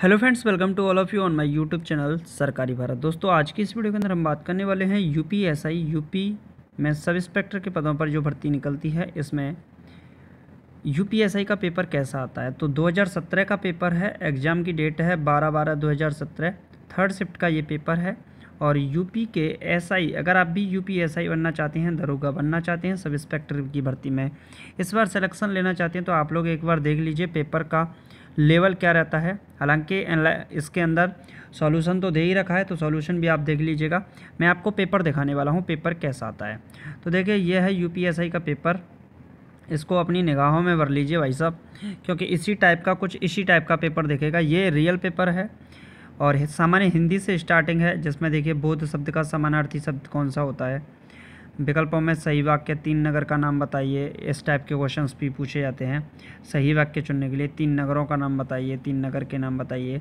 hello friends welcome to all of you on my YouTube channel Sarkari Bharat दोस्तों आज की इस वीडियो के अंदर हम बात करने वाले हैं आई यू यूपी में सब इंस्पेक्टर के पदों पर जो भर्ती निकलती है इसमें यूपीएसआई का पेपर कैसा आता है तो 2017 का पेपर है एग्ज़ाम की डेट है बारह बारह दो थर्ड शिफ्ट का ये पेपर है और यूपी के एसआई अगर आप भी एस आई बनना चाहते हैं दरोगा बनना चाहते हैं सब इंस्पेक्टर की भर्ती में इस बार सिलेक्शन लेना चाहते हैं तो आप लोग एक बार देख लीजिए पेपर का लेवल क्या रहता है हालांकि इसके अंदर सॉल्यूशन तो दे ही रखा है तो सॉल्यूशन भी आप देख लीजिएगा मैं आपको पेपर दिखाने वाला हूँ पेपर कैसा आता है तो देखिए यह है यू का पेपर इसको अपनी निगाहों में भर लीजिए भाई साहब क्योंकि इसी टाइप का कुछ इसी टाइप का पेपर देखेगा ये रियल पेपर है और सामान्य हिंदी से स्टार्टिंग है जिसमें देखिए बौद्ध शब्द का समानार्थी शब्द कौन सा होता है विकल्पों में सही वाक्य तीन नगर का नाम बताइए इस टाइप के क्वेश्चंस भी पूछे जाते हैं सही वाक्य चुनने के लिए तीन नगरों का नाम बताइए तीन नगर के नाम बताइए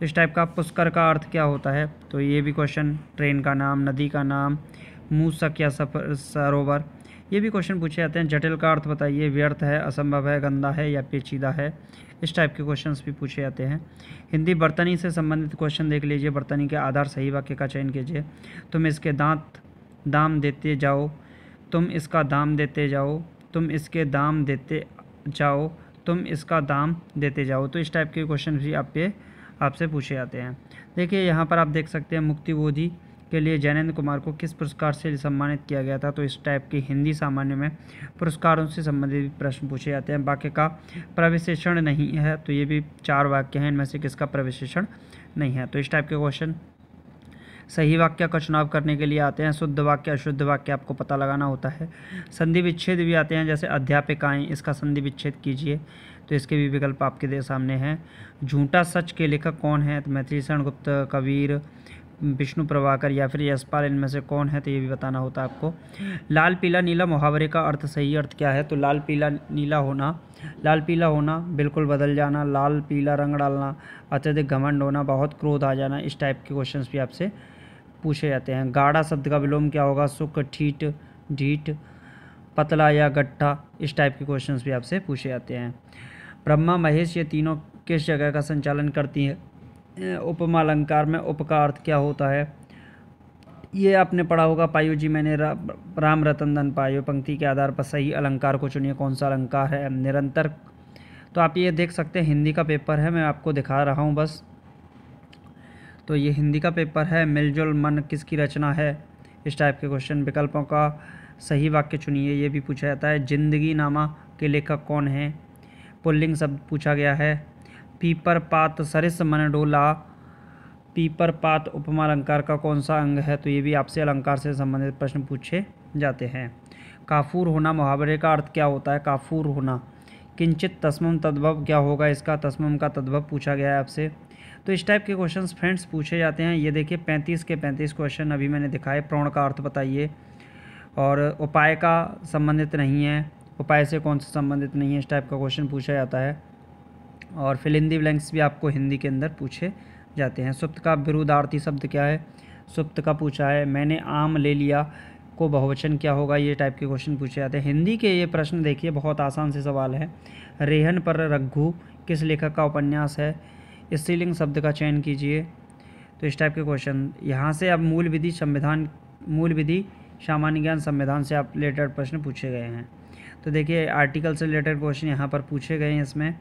तो इस टाइप का पुष्कर का अर्थ क्या होता है तो ये भी क्वेश्चन ट्रेन का नाम नदी का नाम मूसक या सफर सरोवर ये भी क्वेश्चन पूछे जाते हैं जटिल का अर्थ बताइए व्यर्थ है असंभव है गंदा है या पेचीदा है इस टाइप के क्वेश्चंस भी पूछे जाते हैं हिंदी बर्तनी से संबंधित क्वेश्चन देख लीजिए बर्तनी के आधार सही वाक्य का चयन कीजिए तुम इसके दांत दाम देते जाओ तुम इसका दाम देते जाओ तुम इसके दाम देते जाओ तुम इसका दाम देते जाओ तो इस टाइप के क्वेश्चन भी आप पे आपसे पूछे जाते हैं देखिए यहाँ पर आप देख सकते हैं मुक्तिबोधि के लिए जैनेन्द्र कुमार को किस पुरस्कार से सम्मानित किया गया था तो इस टाइप के हिंदी सामान्य में पुरस्कारों से संबंधित प्रश्न पूछे जाते हैं वाक्य का प्रविशेषण नहीं है तो ये भी चार वाक्य हैं इनमें से किसका प्रविशेषण नहीं है तो इस टाइप के क्वेश्चन सही वाक्य का चुनाव करने के लिए आते हैं शुद्ध वाक्य अशुद्ध वाक्य आपको पता लगाना होता है संधि विच्छेद भी आते हैं जैसे अध्यापिकाएँ इसका संधि विच्छेद कीजिए तो इसके भी विकल्प आपके सामने हैं झूठा सच के लेखक कौन है तो मैथिली गुप्त कबीर विष्णु प्रभाकर या फिर यशपाल इनमें से कौन है तो ये भी बताना होता है आपको लाल पीला नीला मुहावरे का अर्थ सही अर्थ क्या है तो लाल पीला नीला होना लाल पीला होना बिल्कुल बदल जाना लाल पीला रंग डालना अत्यधिक घमंड होना बहुत क्रोध आ जाना इस टाइप के क्वेश्चन भी आपसे पूछे जाते हैं गाढ़ा शब्द का विलोम क्या होगा सुख ठीठ ढीठ पतला या गट्ठा इस टाइप के क्वेश्चंस भी आपसे पूछे जाते हैं ब्रह्मा महेश ये तीनों किस जगह का संचालन करती हैं उपमा अलंकार में उपकार्थ क्या होता है ये आपने पढ़ा होगा पायो जी मैंने रा, राम रतन धन पायो पंक्ति के आधार पर सही अलंकार को चुनिए कौन सा अलंकार है निरंतर तो आप ये देख सकते हैं हिंदी का पेपर है मैं आपको दिखा रहा हूँ बस तो ये हिंदी का पेपर है मिलजुल मन किसकी रचना है इस टाइप के क्वेश्चन विकल्पों का सही वाक्य चुनिए ये भी पूछा जाता है जिंदगी नामा के लेखक कौन है पुल्लिंग शब्द पूछा गया है पीपर पात सरिस मनडोला पीपर पात उपमा अलंकार का कौन सा अंग है तो ये भी आपसे अलंकार से संबंधित प्रश्न पूछे जाते हैं काफूर होना मुहावरे का अर्थ क्या होता है काफूर होना किंचित तस्मम तद्भव क्या होगा इसका तस्मम का तद्भव पूछा गया है आपसे तो इस टाइप के क्वेश्चंस फ्रेंड्स पूछे जाते हैं ये देखिए पैंतीस के पैंतीस क्वेश्चन अभी मैंने दिखाए प्रौण का अर्थ बताइए और उपाय का संबंधित नहीं है उपाय से कौन सा संबंधित नहीं है इस टाइप का क्वेश्चन पूछा जाता है और फिल हिंदी ब्लैंक्स भी आपको हिंदी के अंदर पूछे जाते हैं सुप्त का विरुद्धार्थी शब्द क्या है सुप्त का पूछा है मैंने आम ले लिया को बहुवचन क्या होगा ये टाइप के क्वेश्चन पूछे जाते हैं हिंदी के ये प्रश्न देखिए बहुत आसान से सवाल है रेहन पर रघु किस लेखक का उपन्यास है स्त्रीलिंग शब्द का चयन कीजिए तो इस टाइप के क्वेश्चन यहाँ से अब मूल विधि संविधान मूल विधि सामान्य ज्ञान संविधान से आप रिलेटेड प्रश्न पूछे गए हैं तो देखिए आर्टिकल से रिलेटेड क्वेश्चन यहाँ पर पूछे गए हैं इसमें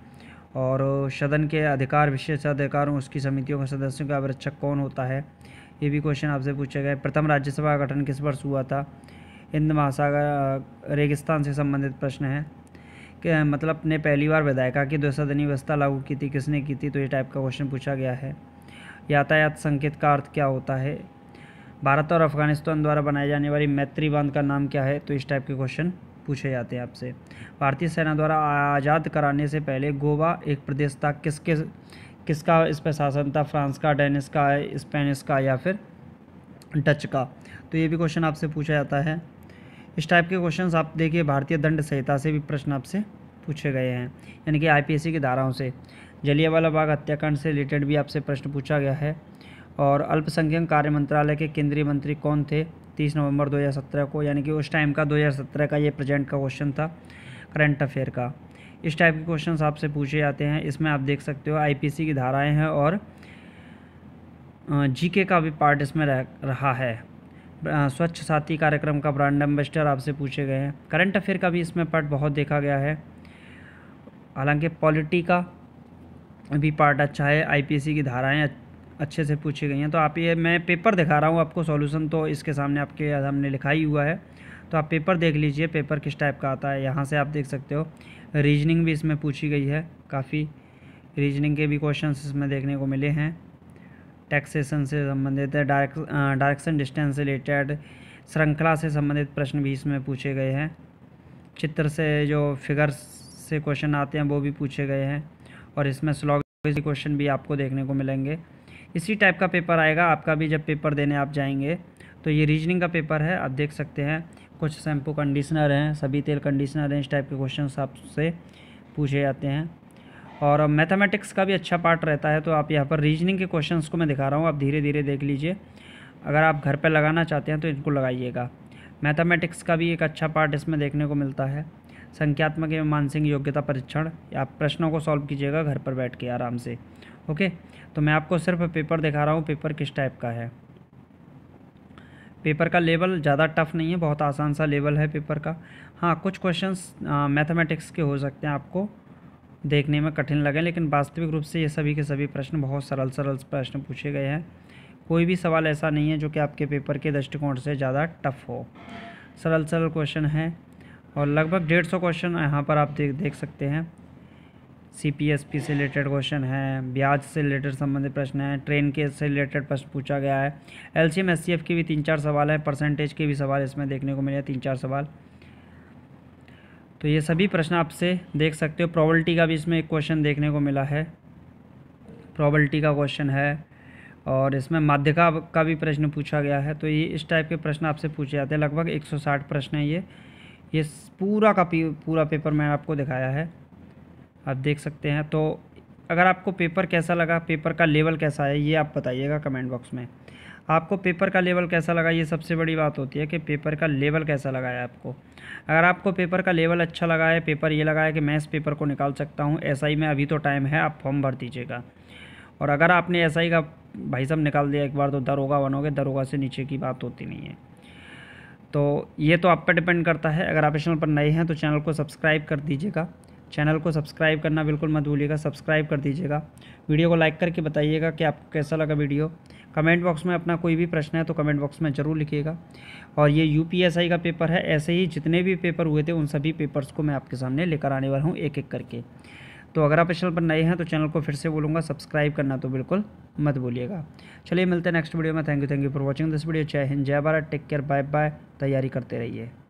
और सदन के अधिकार विशेष अधिकारों उसकी समितियों के सदस्यों का अवरक्षक कौन होता है ये भी क्वेश्चन आपसे पूछे गए प्रथम राज्यसभा का गठन किस वर्ष हुआ था हिंद महासागर रेगिस्तान से संबंधित प्रश्न है कि मतलब ने पहली बार विधायिका की द्विसदनीय व्यवस्था लागू की थी किसने की थी तो ये टाइप का क्वेश्चन पूछा गया है यातायात संकेत का अर्थ क्या होता है भारत और अफगानिस्तान द्वारा बनाए जाने वाली मैत्री बांध का नाम क्या है तो इस टाइप के क्वेश्चन पूछे जाते हैं आपसे भारतीय सेना द्वारा आज़ाद कराने से पहले गोवा एक प्रदेश था किसके किसका इस पर शासन था फ्रांस का डेनिस का स्पेनिश का या फिर डच का तो ये भी क्वेश्चन आपसे पूछा जाता है इस टाइप के क्वेश्चन आप देखिए भारतीय दंड संहिता से भी प्रश्न आपसे पूछे गए हैं यानी कि आईपीएससी की धाराओं से जलियावाला बाग हत्याकांड से रिलेटेड भी आपसे प्रश्न पूछा गया है और अल्पसंख्यक कार्य मंत्रालय के केंद्रीय मंत्री कौन थे तीस नवंबर 2017 को यानी कि उस टाइम का 2017 का ये प्रेजेंट का क्वेश्चन था करंट अफेयर का इस टाइप के क्वेश्चन आपसे पूछे जाते हैं इसमें आप देख सकते हो आईपीसी की धाराएं हैं और जीके का भी पार्ट इसमें रह, रहा है स्वच्छ साथी कार्यक्रम का ब्रांड एम्बेसडर आपसे पूछे गए हैं करंट अफेयर का भी इसमें पार्ट बहुत देखा गया है हालांकि पॉलिटी का भी पार्ट अच्छा है सी की धाराएं अच्छे से पूछी गई हैं तो आप ये मैं पेपर दिखा रहा हूँ आपको सॉल्यूशन तो इसके सामने आपके सामने लिखा ही हुआ है तो आप पेपर देख लीजिए पेपर किस टाइप का आता है यहाँ से आप देख सकते हो रीजनिंग भी इसमें पूछी गई है काफ़ी रीजनिंग के भी क्वेश्चन इसमें देखने को मिले हैं टैक्सेशन से संबंधित है डायरेक्शन डिस्टेंस रिलेटेड श्रृंखला से संबंधित प्रश्न भी इसमें पूछे गए हैं चित्र से जो फिगर्स से क्वेश्चन आते हैं वो भी पूछे गए हैं और इसमें स्लॉग क्वेश्चन भी आपको देखने को मिलेंगे इसी टाइप का पेपर आएगा आपका भी जब पेपर देने आप जाएंगे तो ये रीजनिंग का पेपर है आप देख सकते हैं कुछ शैम्पू कंडीशनर हैं सभी तेल कंडीशनर हैं इस टाइप के क्वेश्चन आपसे पूछे जाते हैं और मैथमेटिक्स का भी अच्छा पार्ट रहता है तो आप यहाँ पर रीजनिंग के क्वेश्चंस को मैं दिखा रहा हूँ आप धीरे धीरे देख लीजिए अगर आप घर पर लगाना चाहते हैं तो इनको लगाइएगा मैथमेटिक्स का भी एक अच्छा पार्ट इसमें देखने को मिलता है संख्यात्मक एवं मानसिक योग्यता परीक्षण आप प्रश्नों को सॉल्व कीजिएगा घर पर बैठ के आराम से ओके तो मैं आपको सिर्फ पेपर दिखा रहा हूँ पेपर किस टाइप का है पेपर का लेवल ज़्यादा टफ नहीं है बहुत आसान सा लेवल है पेपर का हाँ कुछ क्वेश्चंस मैथमेटिक्स के हो सकते हैं आपको देखने में कठिन लगे लेकिन वास्तविक रूप से ये सभी के सभी प्रश्न बहुत सरल सरल प्रश्न पूछे गए हैं कोई भी सवाल ऐसा नहीं है जो कि आपके पेपर के दृष्टिकोण से ज़्यादा टफ हो सरल सरल क्वेश्चन है और लगभग डेढ़ सौ क्वेश्चन यहाँ पर आप देख देख सकते हैं सी पी एस पी से रिलेटेड क्वेश्चन है ब्याज से रिलेटेड संबंधित प्रश्न है ट्रेन के से रिलेटेड प्रश्न पूछा गया है L C M S C F के भी तीन चार सवाल हैं परसेंटेज के भी सवाल इसमें देखने को मिले तीन चार सवाल तो ये सभी प्रश्न आपसे देख सकते हो प्रॉबलिटी का भी इसमें एक क्वेश्चन देखने को मिला है प्रॉबलिटी का क्वेश्चन है और इसमें माध्यिका का भी प्रश्न पूछा गया है तो ये इस टाइप के प्रश्न आपसे पूछे जाते हैं लगभग साठ प्रश्न है ये ये पूरा का पूरा पेपर मैंने आपको दिखाया है आप देख सकते हैं तो अगर आपको पेपर कैसा लगा पेपर का लेवल कैसा है ये आप बताइएगा कमेंट बॉक्स में आपको पेपर का लेवल कैसा लगा ये सबसे बड़ी बात होती है कि पेपर का लेवल कैसा लगा है आपको अगर आपको पेपर का लेवल अच्छा लगा है पेपर ये लगा है कि मैं इस पेपर को निकाल सकता हूँ एस में अभी तो टाइम है आप फॉर्म भर दीजिएगा और अगर आपने एस का भाई साहब निकाल दिया एक बार तो दरोगा बनोगे दरोगा से नीचे की बात होती नहीं है तो ये तो आप पर डिपेंड करता है अगर आप इस चैनल पर नए हैं तो चैनल को सब्सक्राइब कर दीजिएगा चैनल को सब्सक्राइब करना बिल्कुल मत भूलिएगा सब्सक्राइब कर दीजिएगा वीडियो को लाइक करके बताइएगा कि आपको कैसा लगा वीडियो कमेंट बॉक्स में अपना कोई भी प्रश्न है तो कमेंट बॉक्स में ज़रूर लिखिएगा और ये यू का पेपर है ऐसे ही जितने भी पेपर हुए थे उन सभी पेपर्स को मैं आपके सामने लेकर आने वाला हूँ एक एक करके तो अगर आप इस चैनल पर नए हैं तो चैनल को फिर से बोलूँगा सब्सक्राइब करना तो बिल्कुल मत भूलिएगा चलिए मिलते हैं नेक्स्ट वीडियो में thank you thank you for watching this video जय हिंद जय Bharat take care bye bye तैयारी करते रहिए